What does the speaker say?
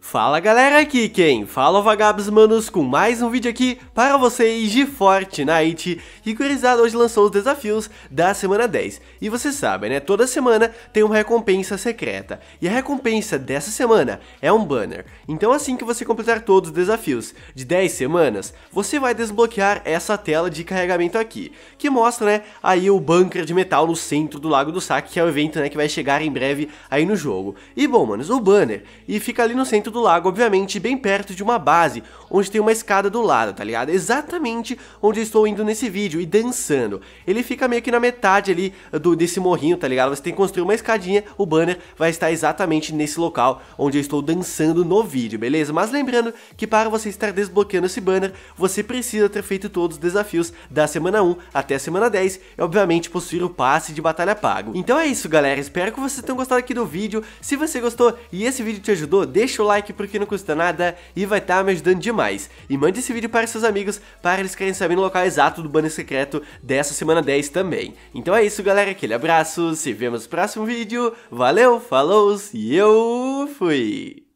Fala galera aqui quem? Fala vagabos manos com mais um vídeo aqui para vocês de Fortnite E Curizada hoje lançou os desafios da semana 10 E você sabe né, toda semana tem uma recompensa secreta E a recompensa dessa semana é um banner Então assim que você completar todos os desafios de 10 semanas Você vai desbloquear essa tela de carregamento aqui Que mostra né, aí o bunker de metal no centro do Lago do Saque Que é o evento né, que vai chegar em breve aí no jogo E bom manos, o banner, e fica ali no centro dentro do lago, obviamente, bem perto de uma base, onde tem uma escada do lado, tá ligado? Exatamente onde eu estou indo nesse vídeo e dançando. Ele fica meio que na metade ali do, desse morrinho, tá ligado? Você tem que construir uma escadinha, o banner vai estar exatamente nesse local onde eu estou dançando no vídeo, beleza? Mas lembrando que para você estar desbloqueando esse banner, você precisa ter feito todos os desafios da semana 1 até a semana 10 e obviamente possuir o passe de batalha pago. Então é isso galera, espero que vocês tenham gostado aqui do vídeo, se você gostou e esse vídeo te ajudou, deixa o like like porque não custa nada e vai estar tá me ajudando demais. E mande esse vídeo para seus amigos para eles querem saber o local exato do banner secreto dessa semana 10 também. Então é isso galera, aquele abraço, se vemos no próximo vídeo, valeu, falou e eu fui!